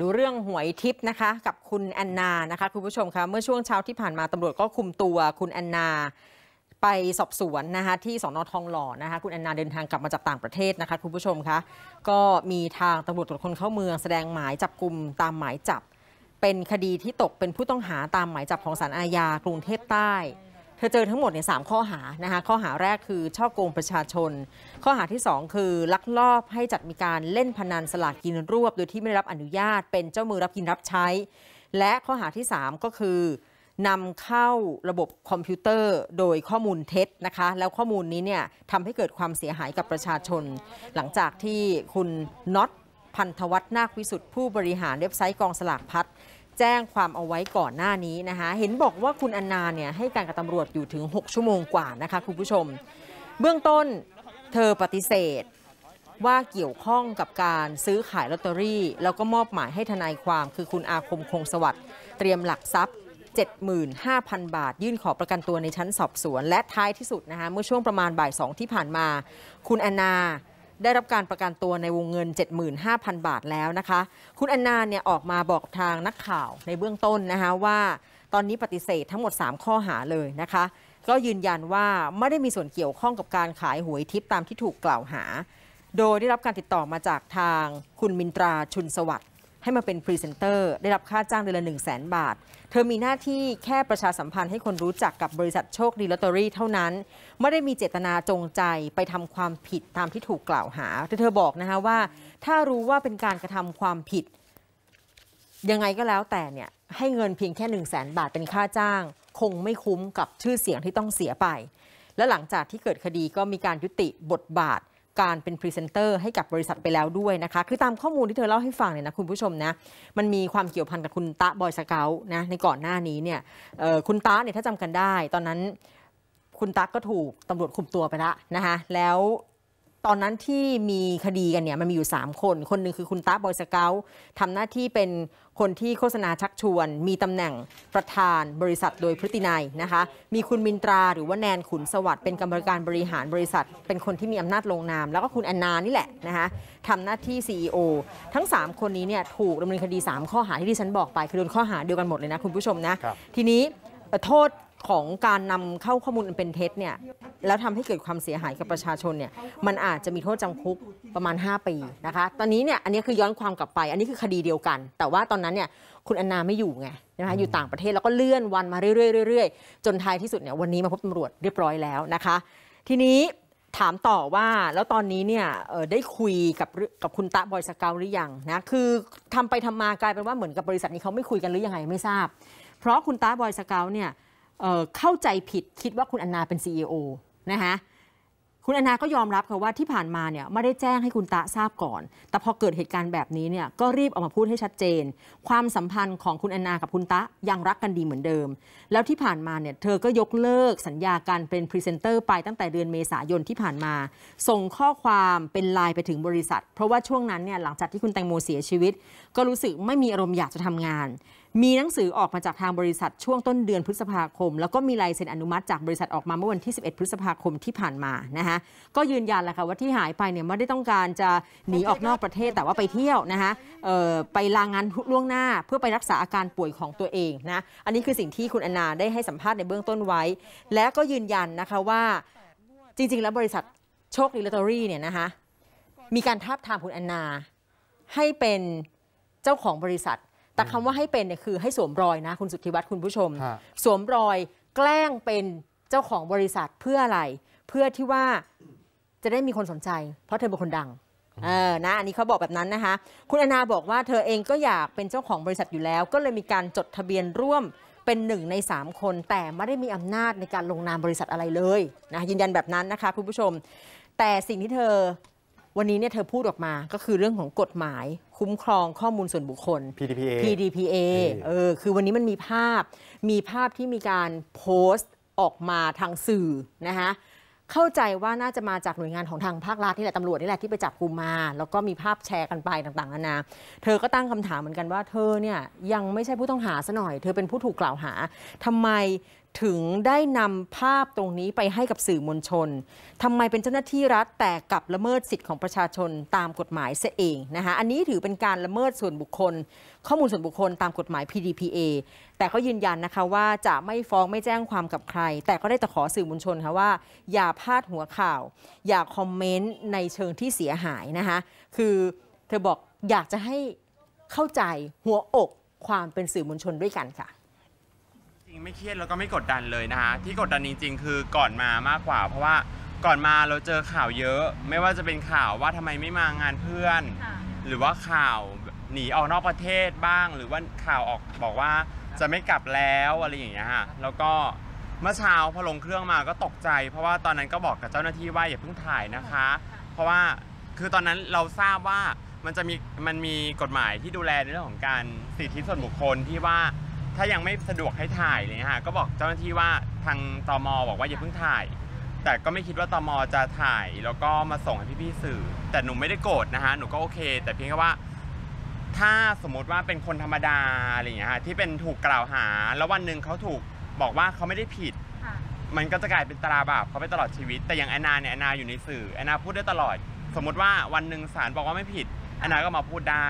ดูเรื่องหวยทิพย์นะคะกับคุณแอนนานะคะคุณผู้ชมคะเมื่อช่วงเช้าที่ผ่านมาตำรวจก็คุมตัวคุณแอนนาไปสอบสวนนะคะที่สอนอทองหล่อนะคะคุณแอนนาเดินทางกลับมาจากต่างประเทศนะคะคุณผู้ชมคะก็มีทางตำรวจตรวจคนเข้าเมือง แสดงหมายจับกลุ่มตามหมายจับเป็นคดีที่ตกเป็นผู้ต้องหาตามหมายจับของศาลอาญากรุงเทพใต้เธอเจอทั้งหมดในสามข้อหา นะคะข้อหาแรกคือช่อโกงประชาชน ข้อหาที่ 2 คือลักลอบให้จัดมีการเล่นพนันสลากกินรวบ โดยที่ไม่ได้รับอนุญาตเป็นเจ้ามือรับกินรับใช้ และข้อหาที่ 3 ก็คือนำเข้าระบบคอมพิวเตอร์โดยข้อมูลเท็จนะคะแล้วข้อมูลนี้เนี่ยทำให้เกิดความเสียหายกับประชาชน หลังจากที่คุณน็อตพันธวัฒนนาควิสุทธ์ผู้บริหารเว็บไซต์กองสลากพัดแจ้งความเอาไว้ก่อนหน้านี้นะคะเห็นบอกว่าคุณอนนาเนี่ยให้การกับตำรวจอยู่ถึง 6 ชั่วโมงกว่านะคะคุณผู้ชม เบื้องต้นเธอปฏิเสธว่าเกี่ยวข้องกับการซื้อขายลอตเตอรี่ แล้วก็มอบหมายให้ทนายความคือคุณอาคมคงสวัสดิ์เตรียมหลักทรัพย์ 75,000 บาท ยื่นขอประกันตัวในชั้นสอบสวน และท้ายที่สุดนะคะเมื่อช่วงประมาณบ่ายสองที่ผ่านมา คุณอนนาได้รับการประกันตัวในวงเงิน 75,000 บาทแล้วนะคะ คุณอนนาเนี่ยออกมาบอกทางนักข่าวในเบื้องต้นนะคะว่า ตอนนี้ปฏิเสธทั้งหมด 3 ข้อหาเลยนะคะ ก็ยืนยันว่าไม่ได้มีส่วนเกี่ยวข้องกับการขายหวยทิพย์ตามที่ถูกกล่าวหา โดยได้รับการติดต่อมาจากทางคุณมินตราชุนสวัสดให้มาเป็นพรีเซนเตอร์ ได้รับค่าจ้างเดือนละ1 0 0 0 0แบาท เธอมีหน้าที่แค่ประชาสัมพันธ์ให้คนรู้จักกับบริษัทโชค ดีลอตเตอรี่เท่านั้น ไม่ได้มีเจตนาจงใจไปทำความผิดตามที่ถูกกล่าวหาแต่เธอบอกนะคะว่า ถ้ารู้ว่าเป็นการกระทำความผิด ยังไงก็แล้วแต่เนี่ยให้เงินเพียงแค่1 0 0 0 0แสนบาทเป็นค่าจ้าง คงไม่คุ้มกับชื่อเสียงที่ต้องเสียไป และหลังจากที่เกิดคดีก็มีการยุติบทบาทการเป็นพรีเซนเตอร์ให้กับบริษัทไปแล้วด้วยนะคะ คือตามข้อมูลที่เธอเล่าให้ฟังเนี่ยนะคุณผู้ชมนะ มันมีความเกี่ยวพันกับคุณตะบอยสเกลนะในก่อนหน้านี้เนี่ยคุณตะเนี่ยถ้าจำกันได้ ตอนนั้นคุณตั๊กก็ถูกตำรวจคุมตัวไปละนะคะแล้วตอนนั้นที่มีคดีกันเนี่ยมันมีอยู่ 3 คน คนหนึ่งคือคุณตาบอยสเกลทำหน้าที่เป็นคนที่โฆษณาชักชวน มีตำแหน่งประธานบริษัทโดยพฤตินายนะคะมีคุณมินตราหรือว่าแนนขุนสวัสดิ์เป็นกรรมการบริหารบริษัท เป็นคนที่มีอำนาจลงนาม แล้วก็คุณแอนนานี่แหละนะคะทำหน้าที่ CEO ทั้ง 3 คนนี้เนี่ยถูกดำเนินคดี 3 ข้อหาที่ที่ฉันบอกไปคือโดนข้อหาเดียวกันหมดเลยนะคุณผู้ชมนะทีนี้โทษของการนำเข้าข้อมูลเป็นเท็จเนี่ยแล้วทำให้เกิดความเสียหายกับประชาชนเนี่ยมันอาจจะมีโทษจำคุกประมาณ 5 ปีนะคะตอนนี้เนี่ยอันนี้คือย้อนความกลับไป อันนี้คือคดีเดียวกัน แต่ว่าตอนนั้นเนี่ยคุณอนนาไม่อยู่ไงนะคะอยู่ต่างประเทศแล้วก็เลื่อนวันมาเรื่อยๆจนท้ายที่สุดเนี่ยวันนี้มาพบตำรวจเรียบร้อยแล้วนะคะทีนี้ถามต่อว่าแล้วตอนนี้เนี่ยได้คุยกับกับคุณตะบอยสเกาหรือยังนะคือทำไปทำมากลายเป็นว่าเหมือนกับบริษัทนี้เขาไม่คุยกันหรือยังไงไม่ทราบ เพราะคุณตาบอยสเกาเนี่ยเข้าใจผิดคิดว่าคุณอนนาเป็น CEO นะคะคุณอนนาก็ยอมรับค่ะว่าที่ผ่านมาเนี่ยไม่ได้แจ้งให้คุณตาทราบก่อน แต่พอเกิดเหตุการณ์แบบนี้เนี่ยก็รีบออกมาพูดให้ชัดเจน ความสัมพันธ์ของคุณอนนากับคุณตะยังรักกันดีเหมือนเดิม แล้วที่ผ่านมาเนี่ยเธอก็ยกเลิกสัญญาการเป็นพรีเซนเตอร์ไปตั้งแต่เดือนเมษายนที่ผ่านมา ส่งข้อความเป็นไลน์ไปถึงบริษัท เพราะว่าช่วงนั้นเนี่ยหลังจากที่คุณแตงโมเสียชีวิต ก็รู้สึกไม่มีอารมณ์อยากจะทำงานมีหนังสือออกมาจากทางบริษัทช่วงต้นเดือนพฤษภาคม แล้วก็มีลายเซ็นอนุมัติจากบริษัทออกมาเมื่อวันที่ 11 พฤษภาคมที่ผ่านมานะคะก็ยืนยันแหละค่ะว่าที่หายไปเนี่ยไม่ได้ต้องการจะหนีออกนอกประเทศแต่ว่าไปเที่ยวนะคะไปลางงานล่วงหน้าเพื่อไปรักษาอาการป่วยของตัวเองนะอันนี้คือสิ่งที่คุณอนาได้ให้สัมภาษณ์ในเบื้องต้นไว้และก็ยืนยันนะคะว่าจริงๆแล้วบริษัทโชคดีลอตเตอรี่เนี่ยนะคะมีการทาบทามคุณอนาให้เป็นเจ้าของบริษัทแต่คำว่าให้เป็นเนี่ยคือให้สวมรอยนะ คุณสุทธิวัฒน์คุณผู้ชม สวมรอยแกล้งเป็นเจ้าของบริษัทเพื่ออะไร เพื่อที่ว่าจะได้มีคนสนใจ เพราะเธอเป็นคนดังเออนะอันนี้เขาบอกแบบนั้นนะคะคุณอนาบอกว่าเธอเองก็อยากเป็นเจ้าของบริษัทอยู่แล้ว ก็เลยมีการจดทะเบียนร่วมเป็นหนึ่งใน3คน แต่ไม่ได้มีอำนาจในการลงนามบริษัทอะไรเลยนะยืนยันแบบนั้นนะคะคุณผู้ชม แต่สิ่งที่เธอวันนี้เนี่ยเธอพูดออกมาก็คือเรื่องของกฎหมายคุ้มครองข้อมูลส่วนบุคคล PDPA PDPA เออ คือวันนี้มันมีภาพ มีภาพที่มีการโพสต์ออกมาทางสื่อนะคะเข้าใจว่าน่าจะมาจากหน่วยงานของทางภาครัฐนี่แหละตำรวจนี่แหละที่ไปจับกลุ่มมา แล้วก็มีภาพแชร์กันไปต่างๆนานาเธอก็ตั้งคำถามเหมือนกันว่าเธอเนี่ยยังไม่ใช่ผู้ต้องหาซะหน่อย เธอเป็นผู้ถูกกล่าวหาทำไมถึงได้นำภาพตรงนี้ไปให้กับสื่อมวลชนทำไมเป็นเจ้าหน้าที่รัฐแต่กลับละเมิดสิทธิ์ของประชาชนตามกฎหมายเสียเองนะคะอันนี้ถือเป็นการละเมิดส่วนบุคคล ข้อมูลส่วนบุคคลตามกฎหมาย PDPA แต่เขายืนยันนะคะว่าจะไม่ฟ้องไม่แจ้งความกับใคร แต่ก็ได้แต่ขอสื่อมวลชนค่ะว่า อย่าพาดหัวข่าว อย่าคอมเมนต์ในเชิงที่เสียหายนะคะคือเธอบอกอยากจะให้เข้าใจหัวอกความเป็นสื่อมวลชนด้วยกันค่ะไม่เครียดแล้วก็ไม่กดดันเลยนะคะ ที่กดดันจริง ๆ คือก่อนมามากกว่าเพราะว่าก่อนมาเราเจอข่าวเยอะ ไม่ว่าจะเป็นข่าวว่าทำไมไม่มางานเพื่อนหรือว่าข่าวหนีออกนอกประเทศบ้างหรือว่าข่าวออกบอกว่าจะไม่กลับแล้วอะไรอย่างเงี้ยฮะแล้วก็เมื่อเช้าพอลงเครื่องมาก็ตกใจ เพราะว่าตอนนั้นก็บอกกับเจ้าหน้าที่ว่าอย่าเพิ่งถ่ายนะคะ เพราะว่าคือตอนนั้นเราทราบว่ามันจะมีมันมีกฎหมายที่ดูแลในเรื่องของการสิทธิส่วนบุคคลที่ว่าถ้ายังไม่สะดวกให้ถ่ายเลยฮะก็บอกเจ้าหน้าที่ว่าทางตมบอกว่าอย่าเพิ่งถ่าย แต่ก็ไม่คิดว่าตมจะถ่ายแล้วก็มาส่งให้พี่ๆสื่อ แต่หนูไม่ได้โกรธนะฮะหนูก็โอเค แต่เพียงแค่ว่าถ้าสมมติว่าเป็นคนธรรมดาอะไรอย่างเงี้ยฮะที่เป็นถูกกล่าวหา แล้ววันหนึ่งเขาถูกบอกว่าเขาไม่ได้ผิดมันก็จะกลายเป็นตราบาปเขาไปตลอดชีวิต แต่อย่างแอนนาเนี่ยแอนนาอยู่ในสื่อแอนนาพูดได้ตลอด สมมติว่าวันหนึ่งศาลบอกว่าไม่ผิดแอนนาก็มาพูดได้